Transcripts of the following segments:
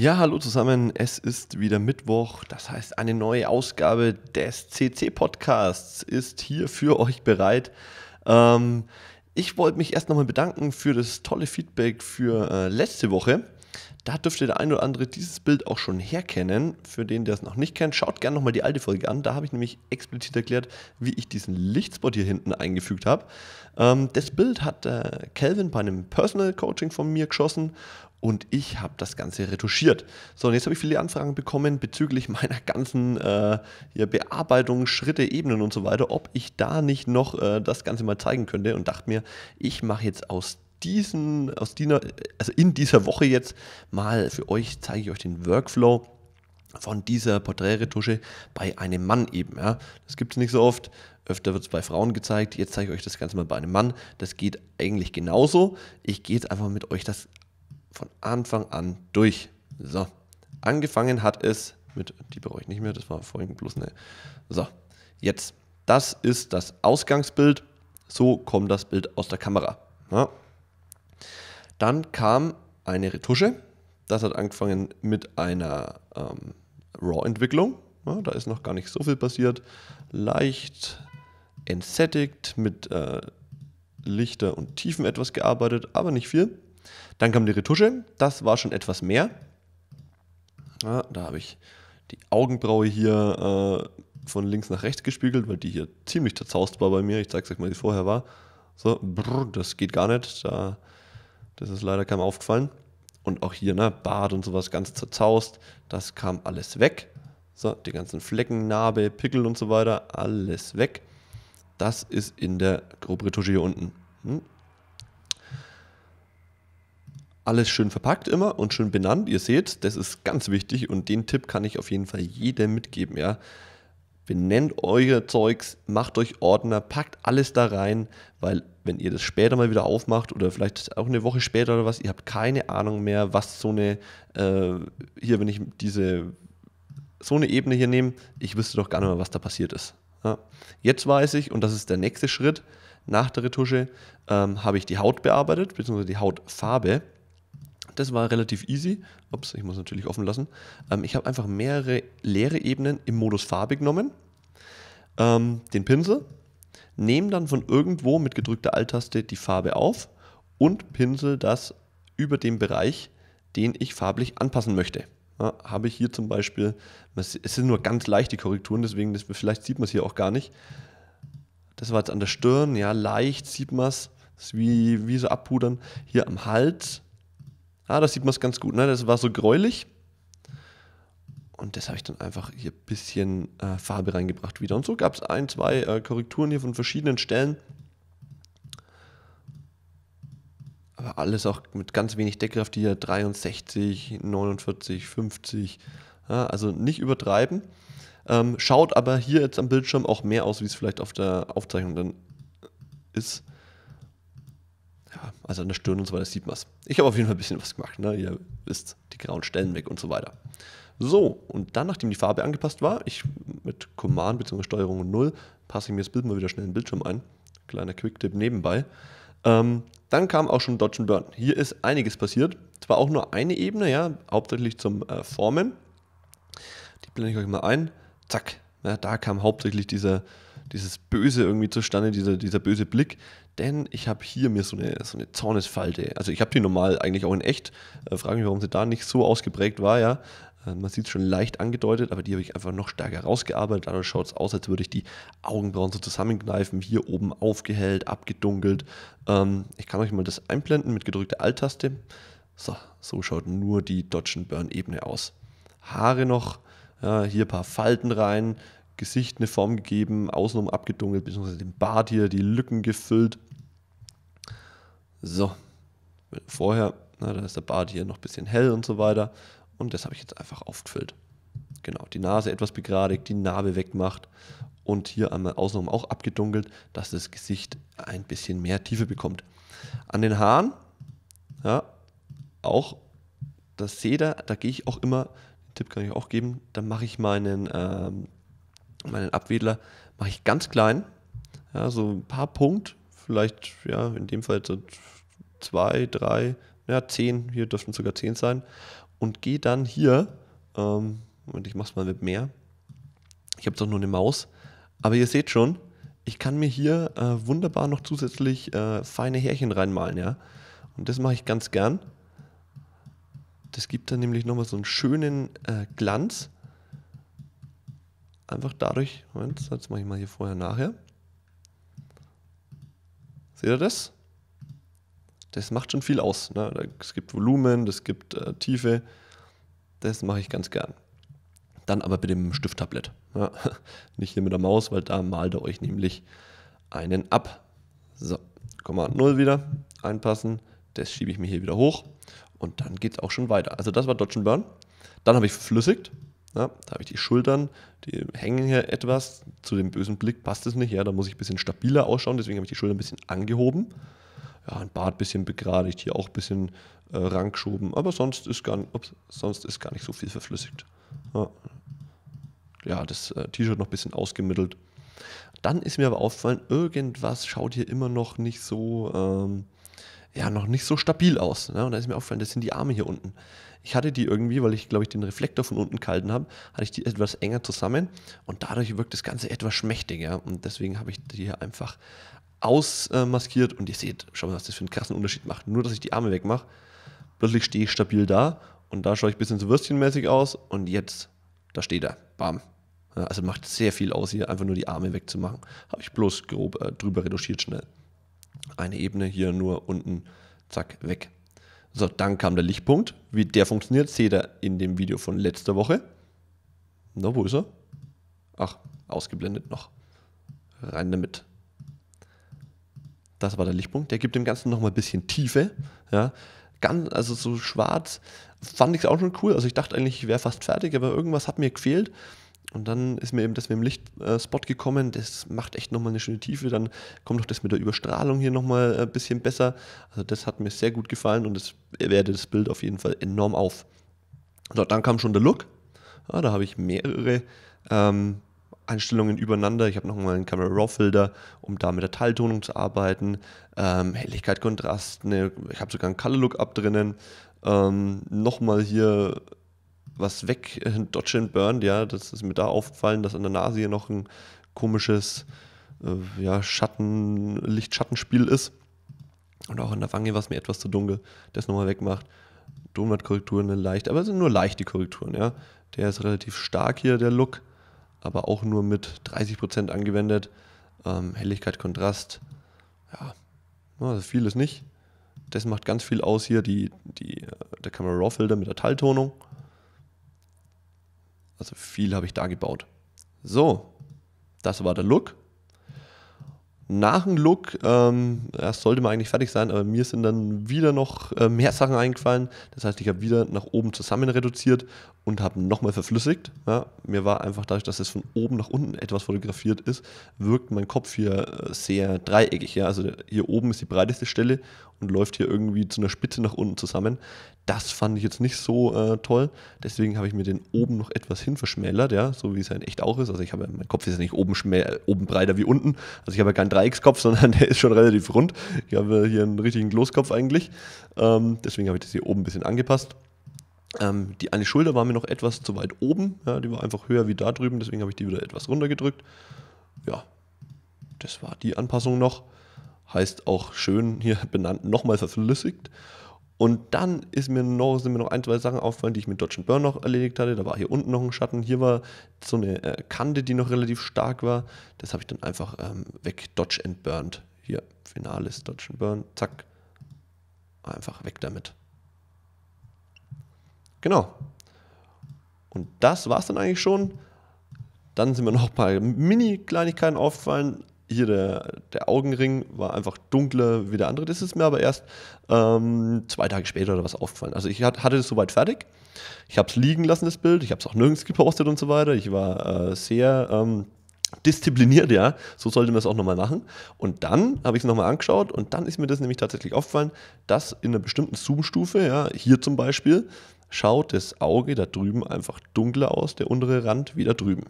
Ja, hallo zusammen. Es ist wieder Mittwoch. Das heißt, eine neue Ausgabe des CC-Podcasts ist hier für euch bereit. Ähm, ich wollte mich erst nochmal bedanken für das tolle Feedback für äh, letzte Woche. Da dürfte der ein oder andere dieses Bild auch schon herkennen. Für den, der es noch nicht kennt, schaut gerne nochmal die alte Folge an. Da habe ich nämlich explizit erklärt, wie ich diesen Lichtspot hier hinten eingefügt habe. Ähm, das Bild hat äh, Calvin bei einem Personal Coaching von mir geschossen und ich habe das Ganze retuschiert. So, und jetzt habe ich viele Anfragen bekommen bezüglich meiner ganzen äh, Bearbeitung, Schritte, Ebenen und so weiter, ob ich da nicht noch äh, das Ganze mal zeigen könnte und dachte mir, ich mache jetzt aus diesen, aus dieser, also in dieser Woche jetzt mal für euch zeige ich euch den Workflow von dieser Porträtretusche bei einem Mann eben. Ja. Das gibt es nicht so oft. Öfter wird es bei Frauen gezeigt. Jetzt zeige ich euch das Ganze mal bei einem Mann. Das geht eigentlich genauso. Ich gehe jetzt einfach mit euch das von Anfang an durch. So, angefangen hat es mit, die brauche ich nicht mehr, das war vorhin bloß eine. So, jetzt, das ist das Ausgangsbild. So kommt das Bild aus der Kamera. Ja. Dann kam eine Retusche. Das hat angefangen mit einer ähm, RAW-Entwicklung. Ja, da ist noch gar nicht so viel passiert. Leicht entsättigt, mit äh, Lichter und Tiefen etwas gearbeitet, aber nicht viel. Dann kam die Retusche, das war schon etwas mehr. Ja, da habe ich die Augenbraue hier äh, von links nach rechts gespiegelt, weil die hier ziemlich zerzaust war bei mir. Ich zeige es euch mal, wie es vorher war. So, brr, das geht gar nicht. Da, das ist leider keinem aufgefallen. Und auch hier, ne, Bart und sowas ganz zerzaust. Das kam alles weg. So, die ganzen Flecken, Narbe, Pickel und so weiter, alles weg. Das ist in der Grobretusche hier unten. Hm? alles schön verpackt immer und schön benannt. Ihr seht, das ist ganz wichtig und den Tipp kann ich auf jeden Fall jedem mitgeben, ja. Benennt euer Zeugs, macht euch Ordner, packt alles da rein, weil wenn ihr das später mal wieder aufmacht oder vielleicht auch eine Woche später oder was, ihr habt keine Ahnung mehr, was so eine, äh, hier, wenn ich diese, so eine Ebene hier nehme, ich wüsste doch gar nicht mehr, was da passiert ist. Ja. Jetzt weiß ich, und das ist der nächste Schritt, nach der Retusche ähm, habe ich die Haut bearbeitet, beziehungsweise die Hautfarbe das war relativ easy. Ups, ich muss natürlich offen lassen. Ähm, ich habe einfach mehrere leere Ebenen im Modus Farbe genommen, ähm, den Pinsel, nehme dann von irgendwo mit gedrückter Alt-Taste die Farbe auf und pinsel das über dem Bereich, den ich farblich anpassen möchte. Ja, habe ich hier zum Beispiel, es sind nur ganz leichte Korrekturen, deswegen das, vielleicht sieht man es hier auch gar nicht. Das war jetzt an der Stirn, ja, leicht sieht man es, wie, wie so abpudern. Hier am Hals Ah, das sieht man es ganz gut, ne? Das war so gräulich. Und das habe ich dann einfach hier ein bisschen äh, Farbe reingebracht wieder. Und so gab es ein, zwei äh, Korrekturen hier von verschiedenen Stellen. Aber alles auch mit ganz wenig Deckkraft hier. 63, 49, 50. Ja, also nicht übertreiben. Ähm, schaut aber hier jetzt am Bildschirm auch mehr aus, wie es vielleicht auf der Aufzeichnung dann ist. Ja, also an der Stirn und so weiter sieht man es. Ich habe auf jeden Fall ein bisschen was gemacht. Ne? Ihr wisst, die grauen Stellen weg und so weiter. So, und dann, nachdem die Farbe angepasst war, ich mit Command bzw. Steuerung 0 passe ich mir das Bild mal wieder schnell in den Bildschirm ein. Kleiner Quick-Tipp nebenbei. Ähm, dann kam auch schon Dodge and Burn. Hier ist einiges passiert. Zwar auch nur eine Ebene, ja, hauptsächlich zum äh, Formen. Die blende ich euch mal ein. Zack. Ja, da kam hauptsächlich dieser, dieses Böse irgendwie zustande, dieser, dieser böse Blick, denn ich habe hier mir so eine, so eine Zornesfalte. Also ich habe die normal eigentlich auch in echt. Äh, frage mich, warum sie da nicht so ausgeprägt war, ja. Äh, man sieht es schon leicht angedeutet, aber die habe ich einfach noch stärker rausgearbeitet. Dadurch schaut es aus, als würde ich die Augenbrauen so zusammenkneifen, hier oben aufgehellt, abgedunkelt. Ähm, ich kann euch mal das einblenden mit gedrückter Alt-Taste. So, so schaut nur die Dodge Burn-Ebene aus. Haare noch, ja, hier ein paar Falten rein, Gesicht eine Form gegeben, außenrum abgedunkelt, beziehungsweise den Bart hier, die Lücken gefüllt. So, vorher, na, da ist der Bart hier noch ein bisschen hell und so weiter. Und das habe ich jetzt einfach aufgefüllt. Genau, die Nase etwas begradigt, die Narbe wegmacht und hier einmal außenrum auch abgedunkelt, dass das Gesicht ein bisschen mehr Tiefe bekommt. An den Haaren, ja, auch das Seder, da gehe ich auch immer, den Tipp kann ich auch geben, da mache ich meinen, ähm, meinen Abwedler, mache ich ganz klein, ja, so ein paar Punkte, vielleicht, ja, in dem Fall zwei, drei, ja, zehn, hier dürften sogar zehn sein. Und gehe dann hier, ähm, und ich mache es mal mit mehr. Ich habe doch nur eine Maus. Aber ihr seht schon, ich kann mir hier äh, wunderbar noch zusätzlich äh, feine Härchen reinmalen, ja. Und das mache ich ganz gern. Das gibt dann nämlich nochmal so einen schönen äh, Glanz. Einfach dadurch, Moment, jetzt mache ich mal hier vorher nachher. Seht ihr das? Das macht schon viel aus. Ne? Es gibt Volumen, es gibt äh, Tiefe. Das mache ich ganz gern. Dann aber bitte mit dem Stifttablett. Ja? Ne? Nicht hier mit der Maus, weil da malt ihr euch nämlich einen ab. So, Komma 0 wieder einpassen. Das schiebe ich mir hier wieder hoch. Und dann geht es auch schon weiter. Also das war Dodge Burn. Dann habe ich verflüssigt. Ja, da habe ich die Schultern, die hängen hier etwas. Zu dem bösen Blick passt es nicht. Ja, da muss ich ein bisschen stabiler ausschauen. Deswegen habe ich die Schultern ein bisschen angehoben. Ja, ein Bart ein bisschen begradigt, hier auch ein bisschen äh, rangeschoben. Aber sonst ist, gar, ups, sonst ist gar nicht so viel verflüssigt. Ja, ja das äh, T-Shirt noch ein bisschen ausgemittelt. Dann ist mir aber aufgefallen, irgendwas schaut hier immer noch nicht so. Ähm, ja noch nicht so stabil aus. Ne? Und da ist mir aufgefallen, das sind die Arme hier unten. Ich hatte die irgendwie, weil ich glaube ich den Reflektor von unten gehalten habe, hatte ich die etwas enger zusammen und dadurch wirkt das Ganze etwas schmächtiger. Und deswegen habe ich die hier einfach ausmaskiert äh, und ihr seht, schau mal, was das für einen krassen Unterschied macht. Nur, dass ich die Arme wegmache, plötzlich stehe ich stabil da und da schaue ich ein bisschen so würstchenmäßig aus und jetzt, da steht er. Bam. Ja, also macht sehr viel aus, hier einfach nur die Arme wegzumachen. Habe ich bloß grob äh, drüber reduziert schnell. Eine Ebene hier nur unten, zack, weg. So, dann kam der Lichtpunkt. Wie der funktioniert, seht ihr in dem Video von letzter Woche. Na, wo ist er? Ach, ausgeblendet noch. Rein damit. Das war der Lichtpunkt. Der gibt dem Ganzen nochmal ein bisschen Tiefe. Ja, ganz, also so schwarz fand ich es auch schon cool. Also ich dachte eigentlich, ich wäre fast fertig, aber irgendwas hat mir gefehlt. Und dann ist mir eben das mit dem Lichtspot äh, gekommen. Das macht echt nochmal eine schöne Tiefe. Dann kommt noch das mit der Überstrahlung hier nochmal ein äh, bisschen besser. Also das hat mir sehr gut gefallen und das wertet das Bild auf jeden Fall enorm auf. So, dann kam schon der Look. Ja, da habe ich mehrere ähm, Einstellungen übereinander. Ich habe nochmal einen Camera Raw Filter, um da mit der Teiltonung zu arbeiten. Ähm, Helligkeit, Kontrast. Ne, ich habe sogar einen Color Look Up drinnen. Ähm, nochmal hier was weg, äh, Dodge and Burned, ja, das ist mir da aufgefallen, dass an der Nase hier noch ein komisches äh, ja, Schatten, Lichtschattenspiel ist. Und auch an der Wange was mir etwas zu dunkel, das nochmal wegmacht. Donut-Korrekturen leicht, aber es sind nur leichte Korrekturen, ja. Der ist relativ stark hier, der Look, aber auch nur mit 30% angewendet. Ähm, Helligkeit, Kontrast, ja, also vieles nicht. Das macht ganz viel aus hier, die, die, äh, der Camera Raw Filter mit der Talltonung. Also viel habe ich da gebaut. So, das war der Look nach dem Look, ähm, das sollte man eigentlich fertig sein, aber mir sind dann wieder noch äh, mehr Sachen eingefallen. Das heißt, ich habe wieder nach oben zusammen reduziert und habe nochmal verflüssigt. Ja, mir war einfach dadurch, dass es von oben nach unten etwas fotografiert ist, wirkt mein Kopf hier äh, sehr dreieckig. Ja? Also hier oben ist die breiteste Stelle und läuft hier irgendwie zu einer Spitze nach unten zusammen. Das fand ich jetzt nicht so äh, toll. Deswegen habe ich mir den oben noch etwas hin verschmälert, ja? so wie es ja halt in echt auch ist. Also ich habe, mein Kopf ist ja nicht oben, oben breiter wie unten. Also ich habe ja keinen Dreieckskopf, sondern der ist schon relativ rund. Ich habe hier einen richtigen Gloskopf eigentlich. Ähm, deswegen habe ich das hier oben ein bisschen angepasst. Ähm, die eine Schulter war mir noch etwas zu weit oben. Ja, die war einfach höher wie da drüben, deswegen habe ich die wieder etwas runtergedrückt. Ja, das war die Anpassung noch. Heißt auch schön hier benannt nochmal verflüssigt. Und dann ist mir noch, sind mir noch ein, zwei Sachen aufgefallen, die ich mit Dodge Burn noch erledigt hatte. Da war hier unten noch ein Schatten. Hier war so eine äh, Kante, die noch relativ stark war. Das habe ich dann einfach ähm, weg Dodge and Burned. Hier, finales Dodge and Burn. Zack. Einfach weg damit. Genau. Und das war es dann eigentlich schon. Dann sind mir noch ein paar Mini-Kleinigkeiten aufgefallen hier der, der, Augenring war einfach dunkler wie der andere. Das ist mir aber erst ähm, zwei Tage später oder was aufgefallen. Also ich hatte es soweit fertig. Ich habe es liegen lassen, das Bild. Ich habe es auch nirgends gepostet und so weiter. Ich war äh, sehr ähm, diszipliniert, ja. So sollte man es auch nochmal machen. Und dann habe ich es nochmal angeschaut und dann ist mir das nämlich tatsächlich aufgefallen, dass in einer bestimmten Zoom-Stufe, ja, hier zum Beispiel, schaut das Auge da drüben einfach dunkler aus, der untere Rand wie da drüben.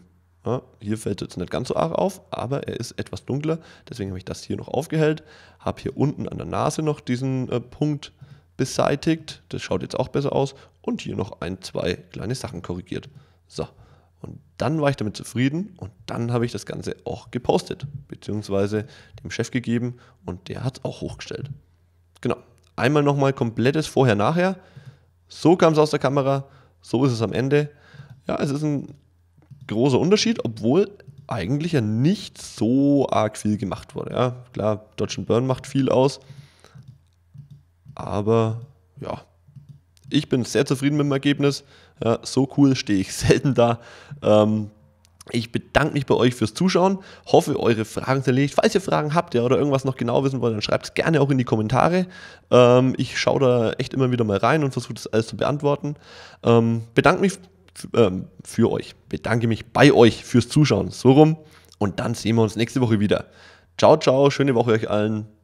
Ja, hier fällt es jetzt nicht ganz so arg auf, aber er ist etwas dunkler. Deswegen habe ich das hier noch aufgehellt. Habe hier unten an der Nase noch diesen äh, Punkt beseitigt. Das schaut jetzt auch besser aus. Und hier noch ein, zwei kleine Sachen korrigiert. So, und dann war ich damit zufrieden und dann habe ich das Ganze auch gepostet, beziehungsweise dem Chef gegeben und der hat es auch hochgestellt. Genau, einmal nochmal komplettes Vorher-Nachher. So kam es aus der Kamera, so ist es am Ende. Ja, es ist ein großer Unterschied, obwohl eigentlich ja nicht so arg viel gemacht wurde. Ja, klar, Dodge Burn macht viel aus. Aber ja, ich bin sehr zufrieden mit dem Ergebnis. Ja, so cool stehe ich selten da. Ähm, ich bedanke mich bei euch fürs Zuschauen. Hoffe, eure Fragen sind erledigt. Falls ihr Fragen habt ja, oder irgendwas noch genau wissen wollt, dann schreibt es gerne auch in die Kommentare. Ähm, ich schaue da echt immer wieder mal rein und versuche das alles zu beantworten. Ähm, bedanke mich ähm, für euch. Bedanke mich bei euch fürs Zuschauen. So rum. Und dann sehen wir uns nächste Woche wieder. Ciao, ciao. Schöne Woche euch allen.